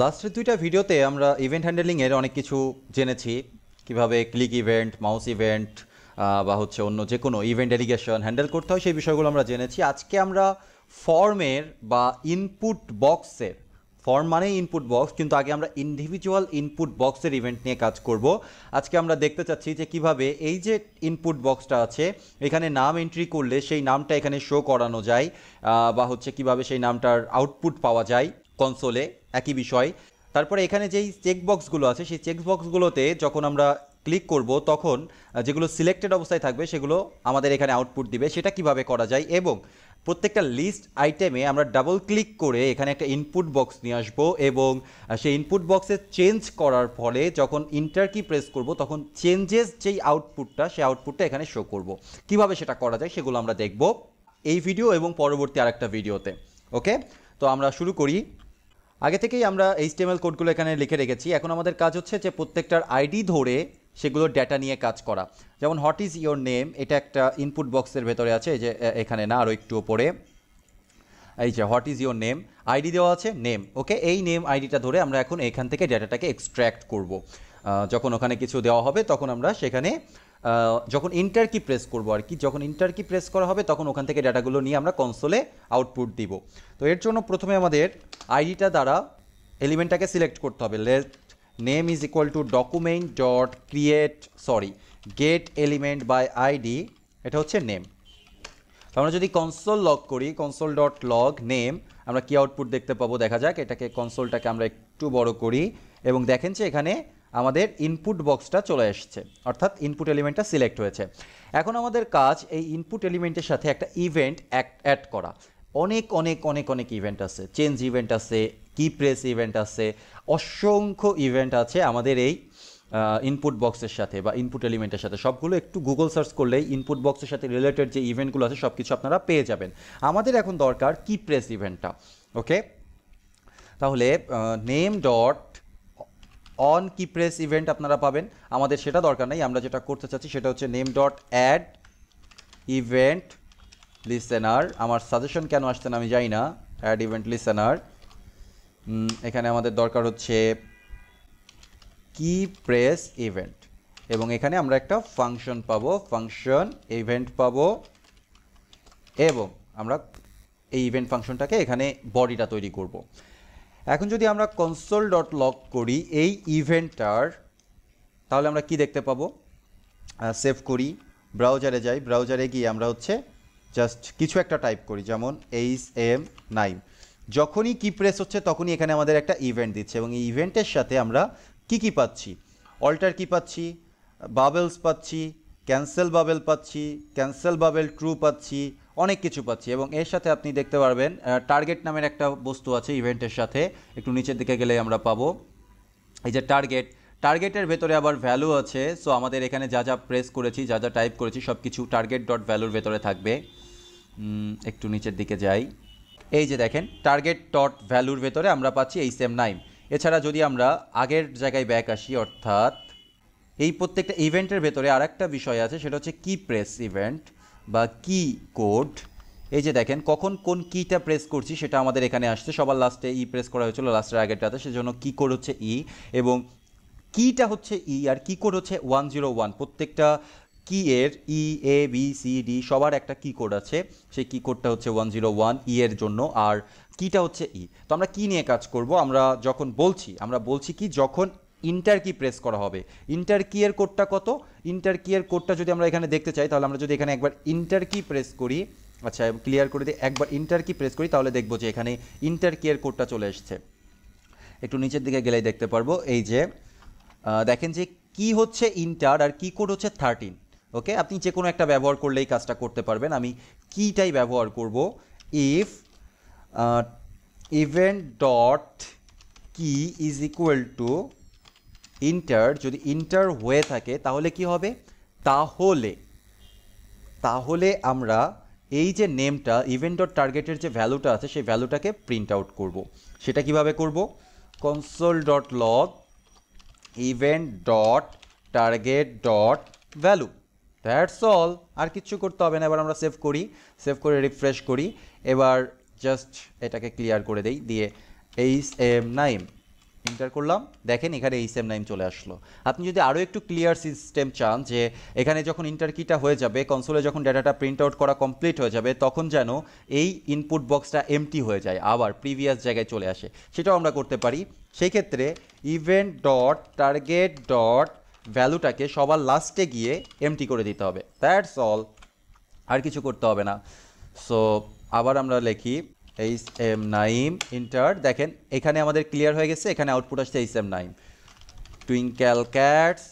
লাস্টের দুইটা ভিডিওতে আমরা ইভেন্ট হ্যান্ডেলিংয়ের অনেক কিছু জেনেছি কিভাবে ক্লিক ইভেন্ট মাউস ইভেন্ট বা হচ্ছে অন্য যে কোনো ইভেন্ট ডেলিগেশন হ্যান্ডেল করতে হয় সেই বিষয়গুলো আমরা জেনেছি আজকে আমরা ফর্মের বা ইনপুট বক্সের ফর্ম মানে ইনপুট বক্স কিন্তু আগে আমরা ইন্ডিভিজুয়াল ইনপুট বক্সের ইভেন্ট নিয়ে কাজ করব আজকে আমরা দেখতে চাচ্ছি যে কিভাবে এই যে ইনপুট বক্সটা আছে এখানে নাম এন্ট্রি করলে সেই নামটা এখানে শো করানো যায় বা হচ্ছে কিভাবে সেই নামটার আউটপুট পাওয়া যায় কনসোলে একই বিষয় তারপরে এখানে যেই চেকবক্সগুলো আছে সেই চেকবক্সগুলোতে যখন আমরা ক্লিক করব তখন যেগুলো সিলেক্টেড অবস্থায় থাকবে সেগুলো আমাদের এখানে আউটপুট দিবে সেটা কিভাবে করা যায় এবং প্রত্যেকটা লিস্ট আইটেমে আমরা ডাবল ক্লিক করে এখানে একটা ইনপুট বক্স নিয়ে আসব এবং সেই ইনপুট বক্সে চেঞ্জ করার ফলে যখন ইন্টার কি প্রেস করব তখন চেঞ্জেস যেই আউটপুটটা সেই আউটপুটটা এখানে শো করব কিভাবে সেটা করা যায় সেগুলো আমরা দেখব এই ভিডিও এবং পরবর্তী আরেকটা ভিডিওতে ওকে তো আমরা শুরু করি আগে থেকেই আমরা এইচটিএমএল কোডগুলো এখানে লিখে রেখেছি এখন আমাদের কাজ হচ্ছে যে প্রত্যেকটার আইডি ধরে সেগুলোর ডেটা নিয়ে কাজ করা যেমন হোয়াট ইজ ইয়োর নেম এটা একটা ইনপুট বক্সের ভেতরে আছে যে এখানে না আরও একটু ওপরে এই যে what is your name ID দেওয়া আছে নেম ওকে এই নেম আইডিটা ধরে আমরা এখন এখান থেকে ডেটাটাকে এক্সট্র্যাক্ট করব যখন ওখানে কিছু দেওয়া হবে তখন আমরা সেখানে যখন ইন্টার কি প্রেস করব আর কি যখন ইন্টার কি প্রেস করা হবে তখন ওখান থেকে ডাটাগুলো নিয়ে আমরা কনসোলে আউটপুট দিব তো এর জন্য প্রথমে আমাদের আইডিটা দ্বারা এলিমেন্টটাকে সিলেক্ট করতে হবে let name is equal to document dot create sorry get element by ID এটা হচ্ছে নেম আমরা যদি কনসোল লগ করি কনসোল ডট লগ নেম আমরা কি আউটপুট দেখতে পাবো দেখা যাক এটাকে কনসোলটাকে আমরা একটু বড় করি এবং দেখেন যে এখানে আমাদের ইনপুট বক্সটা চলে এসছে অর্থাৎ ইনপুট এলিমেন্টটা সিলেক্ট হয়েছে এখন আমাদের কাজ এই ইনপুট এলিমেন্টের সাথে একটা ইভেন্ট অ্যাড করা অনেক অনেক অনেক অনেক ইভেন্ট আছে চেঞ্জ ইভেন্ট আছে কি প্রেস ইভেন্ট আছে অসংখ্য ইভেন্ট আছে আমাদের এই ইনপুট বক্সের সাথে বা ইনপুট এলিমেন্টের সাথে সবগুলো একটু গুগল সার্চ করলেই ইনপুট বক্সের সাথে রিলেটেড যে ইভেন্টগুলো আছে সব কিছু আপনারা পেয়ে যাবেন আমাদের এখন দরকার কি প্রেস ইভেন্টটা ওকে তাহলে name dot on key press event আপনারা পাবেন আমাদের সেটা দরকার নেই আমরা যেটা করতে চাচ্ছি সেটা হচ্ছে name dot add event listener আমার সাজেশন কেন আসছে না আমি জানি না অ্যাড ইভেন্ট লিসেনার এখানে আমাদের দরকার হচ্ছে কি প্রেস ইভেন্ট এবং এখানে আমরা একটা ফাংশন পাবো ফাংশন ইভেন্ট পাবো এবং আমরা এই ইভেন্ট ফাংশনটাকে এখানে বডিটা তৈরি করব এখন যদি আমরা কনসোল ডট লক করি এই ইভেন্টটার তাহলে আমরা কি দেখতে পাবো সেভ করি ব্রাউজারে যাই ব্রাউজারে গিয়ে আমরা হচ্ছে জাস্ট কিছু একটা টাইপ করি যেমন এইচ এম নাইন যখনই কি প্রেস হচ্ছে তখনই এখানে আমাদের একটা ইভেন্ট দিচ্ছে এবং এই ইভেন্টের সাথে আমরা কি কি পাচ্ছি অল্টার কি পাচ্ছি বাবেলস পাচ্ছি ক্যান্সেল বাবেল পাচ্ছি ক্যান্সেল বাবেল ট্রু পাচ্ছি অনেক কিছু পাচ্ছি এবং এর সাথে আপনি দেখতে পারবেন টার্গেট নামের একটা বস্তু আছে ইভেন্টের সাথে একটু নিচের দিকে গেলে আমরা পাবো এই যে টার্গেট টার্গেটের ভেতরে আবার ভ্যালু আছে সো আমাদের এখানে যা যা প্রেস করেছি যা যা টাইপ করেছি সব কিছু টার্গেট ডট ভ্যালুর ভেতরে থাকবে একটু নিচের দিকে যাই এই যে দেখেন টার্গেট ডট ভ্যালুর ভেতরে আমরা পাচ্ছি এই সেম নাইম এছাড়া যদি আমরা আগের জায়গায় ব্যাক আসি অর্থাৎ এই প্রত্যেকটা ইভেন্টের ভেতরে আর একটা বিষয় আছে সেটা হচ্ছে কি প্রেস ইভেন্ট বা কি কোড এই যে দেখেন কখন কোন কিটা প্রেস করছি সেটা আমাদের এখানে আসছে সবার লাস্টে ই প্রেস করা হয়েছিল লাস্টের আগেরটাতে সেজন্য কি কোড হচ্ছে ই e এবং কিটা হচ্ছে ই e আর কি কোড হচ্ছে ওয়ান জিরো ওয়ান প্রত্যেকটা কি এর E A B C D সবার একটা কি কোড আছে সেই কি কোডটা হচ্ছে ওয়ান জিরো ওয়ান ই এর জন্য আর কিটা হচ্ছে ই e। তো আমরা কি নিয়ে কাজ করব আমরা যখন বলছি আমরা বলছি কি যখন ইন্টার কি প্রেস করা হবে ইন্টার কি এর কোডটা কত ইন্টার কি এর কোডটা যদি আমরা এখানে দেখতে চাই তাহলে আমরা যদি এখানে একবার ইন্টার কি প্রেস করি আচ্ছা ক্লিয়ার করে দিই একবার ইন্টার কি প্রেস করি তাহলে দেখবো যে এখানে ইন্টার কি এর কোডটা চলে এসছে একটু নিচের দিকে গেলেই দেখতে পারবো এই যে দেখেন যে কি হচ্ছে ইন্টার আর কি কোড হচ্ছে থার্টিন ওকে আপনি যে কোনো একটা ব্যবহার করলেই কাজটা করতে পারবেন আমি কিটাই ব্যবহার করব if event dot key is equal to enter যদি ইন্টার হয়ে থাকে তাহলে কি হবে তাহলে তাহলে আমরা এই যে নেমটা ইভেন্ট ডট টার্গেটের যে ভ্যালুটা আছে সেই ভ্যালুটাকে প্রিন্ট আউট করব সেটা কিভাবে করব console dot log event dot target dot value that's all আর কিচ্ছু করতে হবে না এবার আমরা সেভ করি সেভ করে রিফ্রেশ করি এবার জাস্ট এটাকে ক্লিয়ার করে দেই দিয়ে এইচ এম নাইম এন্টার করলাম দেখেন এখানে এই সেম নাইম চলে আসলো আপনি যদি আরও একটু ক্লিয়ার সিস্টেম চান যে এখানে যখন ইন্টার কিটা হয়ে যাবে কনসোলে যখন ডাটাটা প্রিন্ট আউট করা কমপ্লিট হয়ে যাবে তখন যেন এই ইনপুট বক্সটা এমটি হয়ে যায় আবার প্রিভিয়াস জায়গায় চলে আসে সেটাও আমরা করতে পারি সেই ক্ষেত্রে ইভেন্ট ডট টার্গেট ডট ভ্যালুটাকে সবার লাস্টে গিয়ে এমটি করে দিতে হবে দ্যাটস অল আর কিছু করতে হবে না সো আবার আমরা লিখি এইচ এম নাইম ইন্টার দেখেন এখানে আমাদের ক্লিয়ার হয়ে গেছে এখানে আউটপুট আসছে H M Naim twinkle cats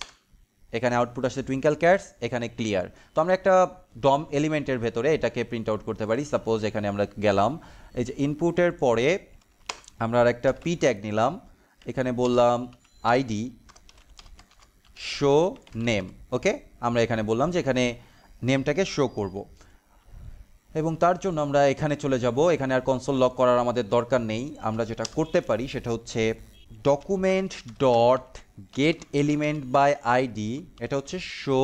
এখানে আউটপুট আসছে টুইঙ্কেল ক্যাটস এখানে ক্লিয়ার তো আমরা একটা ডম এলিমেন্টের ভেতরে এটাকে প্রিন্ট আউট করতে পারি সাপোজ এখানে আমরা গেলাম এই যে ইনপুটের পরে আমরা আর একটা পি ট্যাগ নিলাম এখানে বললাম আইডি শো নেম ওকে আমরা এখানে বললাম যে এখানে নেমটাকে শো করব এবং তার জন্য আমরা এখানে চলে যাব এখানে আর কনসোল লক করার আমাদের দরকার নেই আমরা যেটা করতে পারি সেটা হচ্ছে document dot get element by ID এটা হচ্ছে show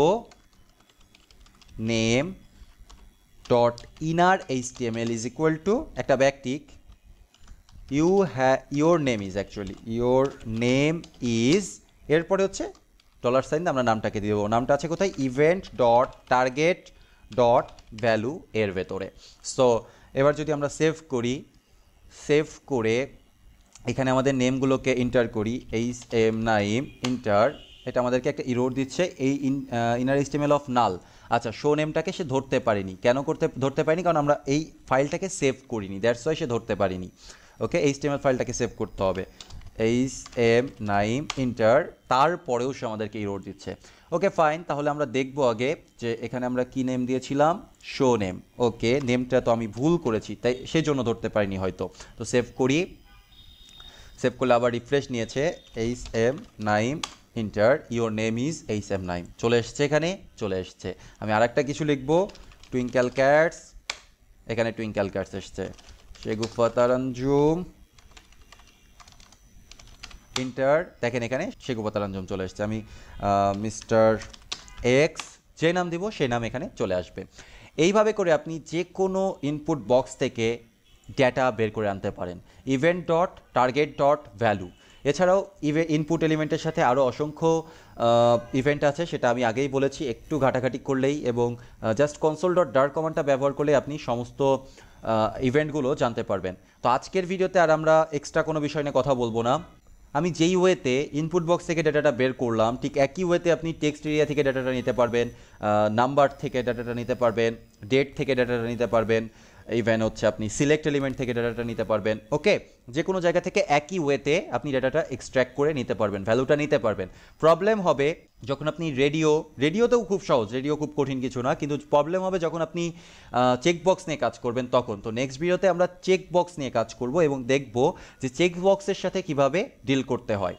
name dot inner HTML is equal to একটা ব্যাকটিক ইউ হ্যা your name is actually your name is এরপরে হচ্ছে ডলার সাইন আমরা নামটাকে দিয়ে দেবো নামটা আছে কোথায় event dot target dot value এর ভেতরে সো এবার যদি আমরা সেভ করি সেভ করে এখানে আমাদের নেমগুলোকে ইন্টার করি এইচ এম নাইম ইন্টার এটা আমাদেরকে একটা ইরোড দিচ্ছে এই ইনার ইস্টেমেল অফ নাল আচ্ছা শো নেমটাকে সে ধরতে পারেনি কেন করতে ধরতে পারিনি কারণ আমরা এই ফাইলটাকে সেভ করিনি দ্যাটস ওয়াই সে ধরতে পারিনি ওকে এই স্টেমেল ফাইলটাকে সেভ করতে হবে এইচ এম নাইম ইন্টার তারপরেও সে আমাদেরকে ইরোড দিচ্ছে ওকে ফাইন তাহলে আমরা দেখবো আগে যে এখানে আমরা কি নেম দিয়েছিলাম শো নেম ওকে নেমটা তো আমি ভুল করেছি তাই সেজন্য ধরতে পারিনি হয়তো তো সেভ করি সেভ করলে আবার রিফ্রেশ নিয়েছে H M Naim enter your name is H M Naim চলে এসছে এখানে চলে এসছে আমি আরেকটা কিছু লিখবো টুইঙ্কেল ক্যাটস এখানে টুইঙ্কেল ক্যাটস এসছে শেগুফা ইন্টার দেখেন এখানে শেখুবতাল আঞ্জম চলে আসছে আমি মিস্টার এক্স যে নাম দিব সেই নাম এখানে চলে আসবে এইভাবে করে আপনি যে কোনো ইনপুট বক্স থেকে ডেটা বের করে আনতে পারেন event dot target dot value এছাড়াও ইভে ইনপুট এলিমেন্টের সাথে আরও অসংখ্য ইভেন্ট আছে সেটা আমি আগেই বলেছি একটু ঘাটাঘাটি করলেই এবং জাস্ট কনসোল ডট ডার্ক কমানটা ব্যবহার করলে আপনি সমস্ত ইভেন্টগুলো জানতে পারবেন তো আজকের ভিডিওতে আর আমরা এক্সট্রা কোনো বিষয় নিয়ে কথা বলবো না আমি যেই ওয়েতে ইনপুট বক্স থেকে ডাটাটা বের করলাম ঠিক একই ওয়েতে আপনি টেক্সট এরিয়া থেকে ডাটাটা নিতে পারবেন নাম্বার থেকে ডাটাটা নিতে পারবেন ডেট থেকে ডাটাটা নিতে পারবেন এই ভ্যান হচ্ছে আপনি সিলেক্ট এলিমেন্ট থেকে ডাটাটা নিতে পারবেন ওকে যে কোনো জায়গা থেকে একই ওয়েতে আপনি ডাটাটা এক্সট্র্যাক্ট করে নিতে পারবেন ভ্যালুটা নিতে পারবেন প্রবলেম হবে যখন আপনি রেডিও রেডিওতেও খুব সহজ রেডিও খুব কঠিন কিছু না কিন্তু প্রবলেম হবে যখন আপনি চেকবক্স নিয়ে কাজ করবেন তখন তো নেক্সট ভিডিওতে আমরা চেকবক্স নিয়ে কাজ করব এবং দেখব যে চেকবক্সের সাথে কিভাবে ডিল করতে হয়